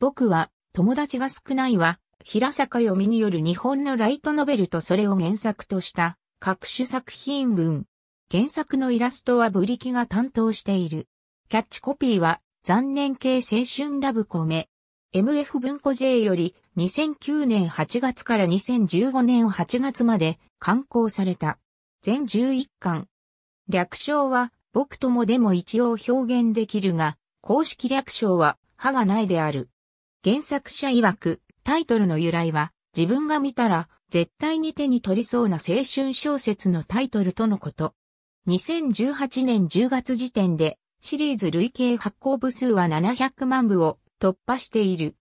僕は、友達が少ないは、平坂読みによる日本のライトノベルとそれを原作とした各種作品群。原作のイラストはブリキが担当している。キャッチコピーは残念系青春ラブコメ。MF 文庫 J より2009年8月から2015年8月まで刊行された。全11巻。略称は僕ともでも一応表現できるが、公式略称は歯がないである。原作者曰く、タイトルの由来は、自分が見たら、絶対に手に取りそうな青春小説のタイトルとのこと。2018年10月時点で、シリーズ累計発行部数は700万部を突破している。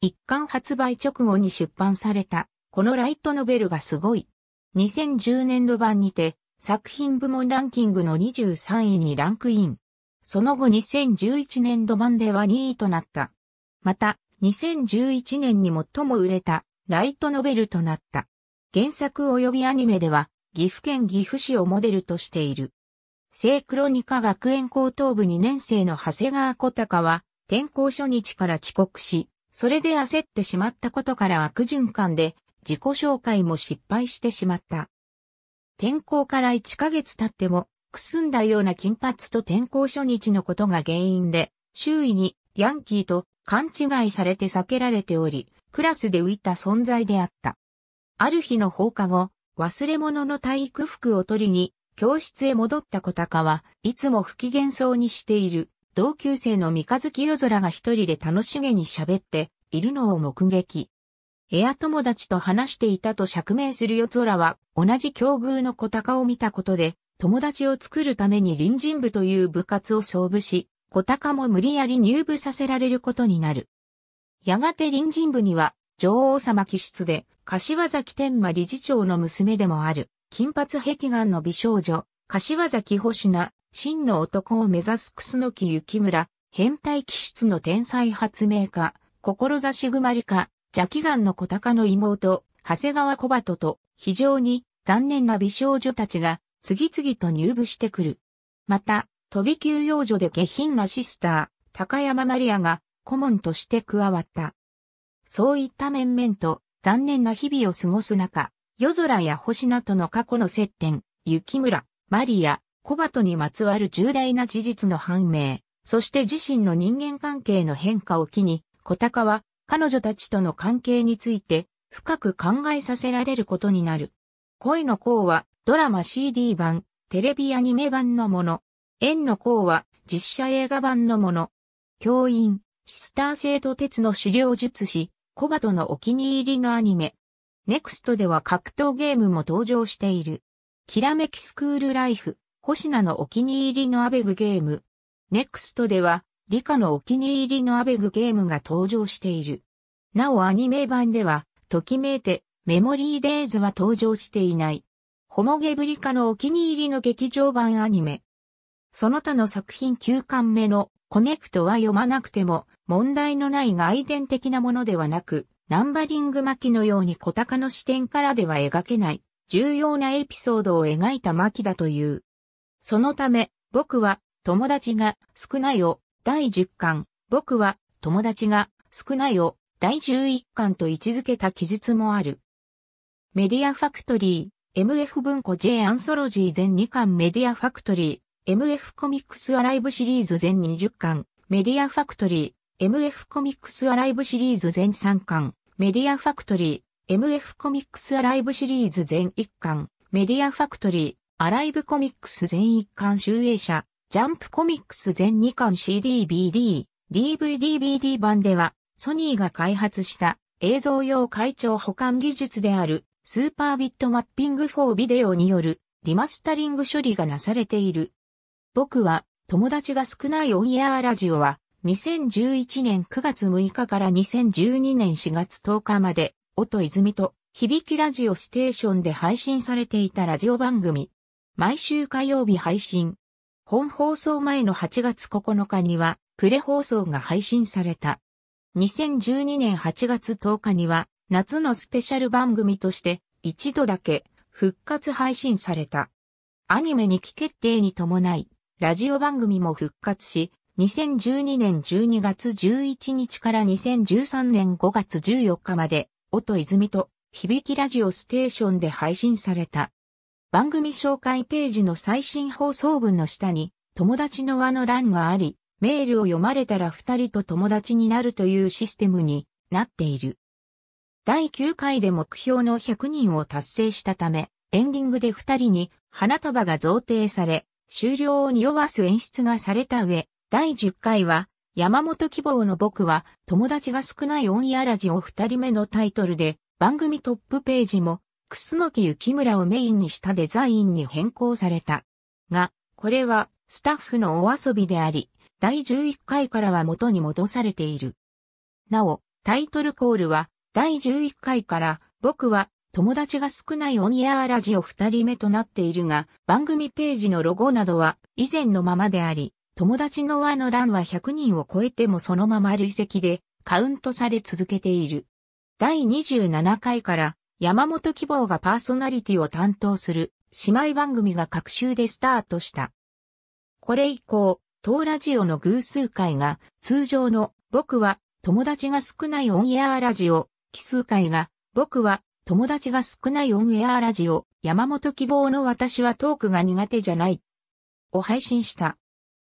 一巻発売直後に出版された、このライトノベルがすごい。2010年度版にて、作品部門ランキングの23位にランクイン。その後2011年度版では2位となった。また、2011年に最も売れたライトノベルとなった。原作及びアニメでは、岐阜県岐阜市をモデルとしている。聖クロニカ学園高等部2年生の長谷川小高は、転校初日から遅刻し、それで焦ってしまったことから悪循環で、自己紹介も失敗してしまった。転校から1ヶ月経っても、くすんだような金髪と転校初日のことが原因で、周囲にヤンキーと勘違いされて避けられており、クラスで浮いた存在であった。ある日の放課後、忘れ物の体育服を取りに、教室へ戻った小高はいつも不機嫌そうにしている、同級生の三日月夜空が一人で楽しげに喋っているのを目撃。エア友達と話していたと釈明する夜空は、同じ境遇の小高を見たことで、友達を作るために隣人部という部活を勝負し、小高も無理やり入部させられることになる。やがて隣人部には、女王様気質で、柏崎天馬理事長の娘でもある、金髪壁眼の美少女、柏崎星名、真の男を目指す楠木幸村、変態気質の天才発明家、志ぐまりか、邪気眼の小高の妹、長谷川小鳩と、非常に残念な美少女たちが、次々と入部してくる。また、飛び級幼女で下品なシスター、高山マリアが顧問として加わった。そういった面々と残念な日々を過ごす中、夜空や星名との過去の接点、雪村、マリア、小鳩にまつわる重大な事実の判明、そして自身の人間関係の変化を機に、小高は彼女たちとの関係について深く考えさせられることになる。恋の項はドラマ CD 版、テレビアニメ版のもの。円の項は実写映画版のもの。教員、シスター生徒鉄の資料術師、コバトのお気に入りのアニメ。ネクストでは格闘ゲームも登場している。きらめきスクールライフ、星名のお気に入りのアベグゲーム。ネクストでは、理科のお気に入りのアベグゲームが登場している。なおアニメ版では、ときめいて、メモリーデイズは登場していない。ホモゲブリカのお気に入りの劇場版アニメ。その他の作品9巻目のコネクトは読まなくても問題のない外伝的なものではなく、ナンバリング巻のように小鷹の視点からでは描けない重要なエピソードを描いた巻だという。そのため、僕は友達が少ないを第10巻、僕は友達が少ないを第11巻と位置づけた記述もある。メディアファクトリー、MF 文庫 J アンソロジー全2巻メディアファクトリー、MF コミックスアライブシリーズ全20巻、メディアファクトリー、MF コミックスアライブシリーズ全3巻、メディアファクトリー、MF コミックスアライブシリーズ全1巻、メディアファクトリー、アライブコミックス全1巻集英社、ジャンプコミックス全2巻 CDBD、DVDBD 版では、ソニーが開発した映像用会長保管技術であるスーパービットマッピング4ビデオによるリマスタリング処理がなされている。僕は友達が少ないオンエアラジオは2011年9月6日から2012年4月10日まで、音泉と響きラジオステーションで配信されていたラジオ番組。毎週火曜日配信。本放送前の8月9日にはプレ放送が配信された。2012年8月10日には夏のスペシャル番組として一度だけ復活配信された。アニメ2期決定に伴い、ラジオ番組も復活し、2012年12月11日から2013年5月14日まで、音泉と響きラジオステーションで配信された。番組紹介ページの最新放送文の下に、友達の輪の欄があり、メールを読まれたら二人と友達になるというシステムになっている。第9回で目標の100人を達成したため、エンディングで二人に花束が贈呈され、終了を匂わす演出がされた上、第10回は、山本希望の僕は、友達が少ないオンヤラジオ二人目のタイトルで、番組トップページも、楠木幸村をメインにしたデザインに変更された。が、これは、スタッフのお遊びであり、第11回からは元に戻されている。なお、タイトルコールは、第11回から、僕は、友達が少ないオンエアラジオ二人目となっているが、番組ページのロゴなどは以前のままであり、友達の輪の欄は100人を超えてもそのまま累積でカウントされ続けている。第27回から山本希望がパーソナリティを担当する姉妹番組が各週でスタートした。これ以降、当ラジオの偶数回が通常の僕は友達が少ないオンエアラジオ、奇数回が僕は友達が少ないオンエアラジオ、山本希望の私はトークが苦手じゃない。を配信した。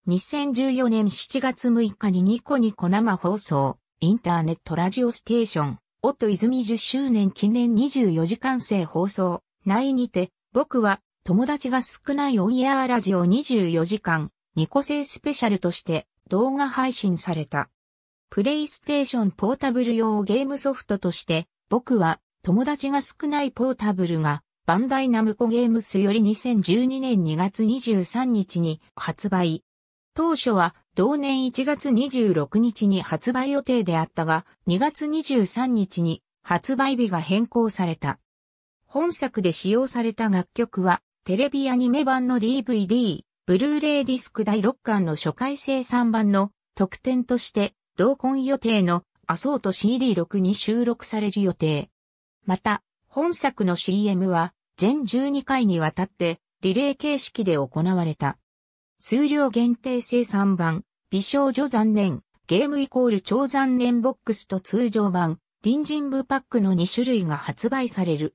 2014年7月6日にニコニコ生放送、インターネットラジオステーション、と泉10周年記念24時間制放送、内にて、僕は友達が少ないオンエアラジオ24時間、ニコ製スペシャルとして動画配信された。プレイステーションポータブル用ゲームソフトとして、僕は友達が少ないポータブルが、バンダイナムコゲームスより2012年2月23日に発売。当初は同年1月26日に発売予定であったが、2月23日に発売日が変更された。本作で使用された楽曲は、テレビアニメ版の DVD、ブルーレイディスク第6巻の初回生産版の特典として、同梱予定のアソート CD6 に収録される予定。また、本作の CM は全12回にわたってリレー形式で行われた。数量限定生産版、美少女残念、ゲームイコール超残念ボックスと通常版、隣人部パックの2種類が発売される。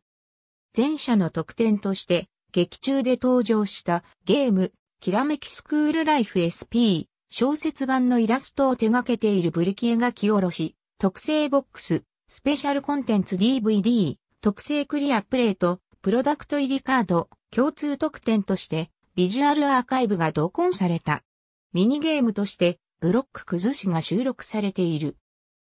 前者の特典として、劇中で登場したゲーム、きらめきスクールライフ SP、小説版のイラストを手掛けているブリキエが着下ろし、特製ボックス、スペシャルコンテンツ DVD、特製クリアプレート、プロダクト入りカード、共通特典として、ビジュアルアーカイブが同梱された。ミニゲームとして、ブロック崩しが収録されている。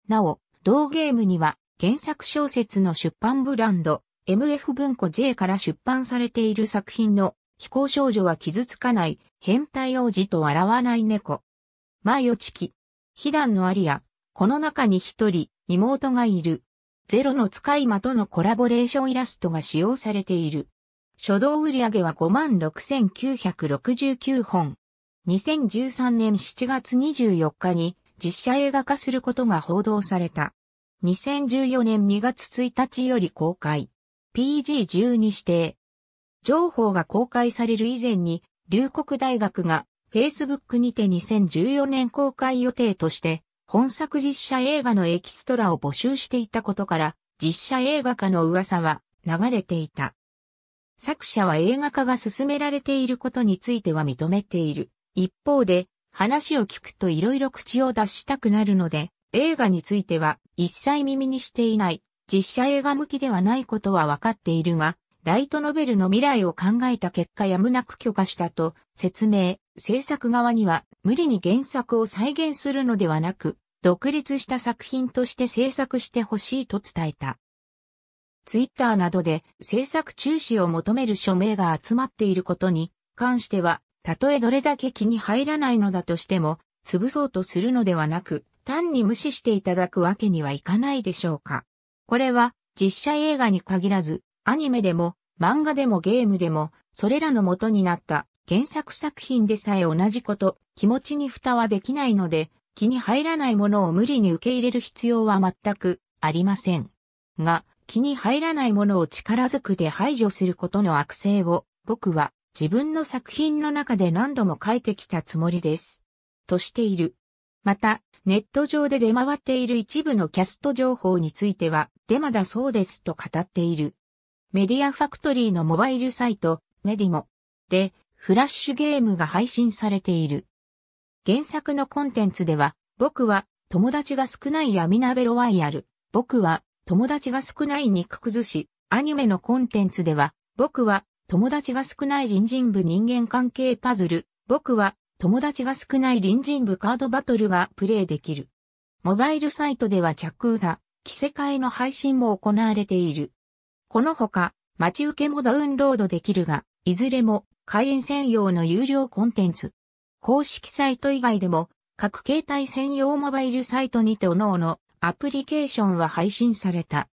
なお、同ゲームには、原作小説の出版ブランド、MF 文庫 J から出版されている作品の、非行少女は傷つかない、変態王子と笑わない猫。前をちき、被弾のアリア、この中に一人、妹がいる。ゼロの使い魔とのコラボレーションイラストが使用されている。初動売上は56,969本。2013年7月24日に実写映画化することが報道された。2014年2月1日より公開。PG12 指定。情報が公開される以前に、龍谷大学が Facebook にて2014年公開予定として本作実写映画のエキストラを募集していたことから、実写映画化の噂は流れていた。作者は映画化が進められていることについては認めている。一方で、話を聞くと色々口を出したくなるので、映画については一切耳にしていない、実写映画向きではないことは分かっているが、ライトノベルの未来を考えた結果やむなく許可したと説明、制作側には無理に原作を再現するのではなく、独立した作品として制作してほしいと伝えた。ツイッターなどで制作中止を求める署名が集まっていることに関しては、たとえどれだけ気に入らないのだとしても、潰そうとするのではなく、単に無視していただくわけにはいかないでしょうか。これは実写映画に限らず、アニメでも漫画でもゲームでも、それらの元になった原作作品でさえ同じこと、気持ちに蓋はできないので、気に入らないものを無理に受け入れる必要は全くありません。が、気に入らないものを力ずくで排除することの悪性を、僕は自分の作品の中で何度も書いてきたつもりです。としている。また、ネット上で出回っている一部のキャスト情報については、デマだそうですと語っている。メディアファクトリーのモバイルサイト、メディモで、フラッシュゲームが配信されている。原作のコンテンツでは、僕は友達が少ない闇鍋ロワイヤル、僕は友達が少ない肉崩し、アニメのコンテンツでは、僕は友達が少ない隣人部人間関係パズル、僕は友達が少ない隣人部カードバトルがプレイできる。モバイルサイトでは着裏、着せ替えの配信も行われている。このほか、待ち受けもダウンロードできるが、いずれも会員専用の有料コンテンツ。公式サイト以外でも、各携帯専用モバイルサイトにて各のアプリケーションは配信された。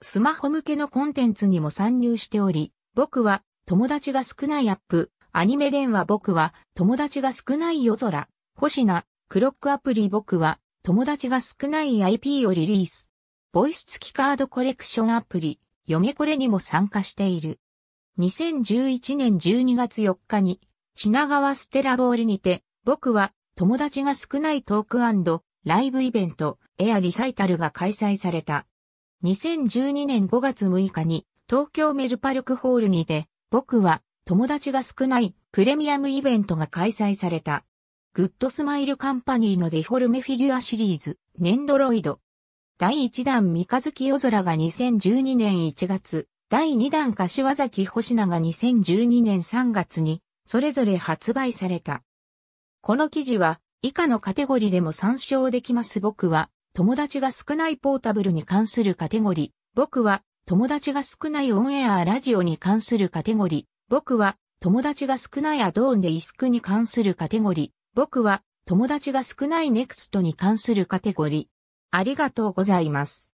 スマホ向けのコンテンツにも参入しており、僕は友達が少ないアップ、アニメ電話僕は友達が少ない夜空、星名、クロックアプリ僕は友達が少ない IP をリリース。ボイス付きカードコレクションアプリ、嫁これにも参加している。2011年12月4日に品川ステラボールにて、僕は友達が少ないトークライブイベント、エアリサイタルが開催された。2012年5月6日に東京メルパルクホールにて、僕は友達が少ないプレミアムイベントが開催された。グッドスマイルカンパニーのデフォルメフィギュアシリーズ、ネンドロイド。第1弾三日月夜空が2012年1月、第2弾柏崎星名が2012年3月にそれぞれ発売された。この記事は、以下のカテゴリでも参照できます。僕は、友達が少ないポータブルに関するカテゴリ。僕は、友達が少ないオンエアラジオに関するカテゴリ。僕は、友達が少ないアドオンでイスクに関するカテゴリ。僕は、友達が少ないネクストに関するカテゴリ。ありがとうございます。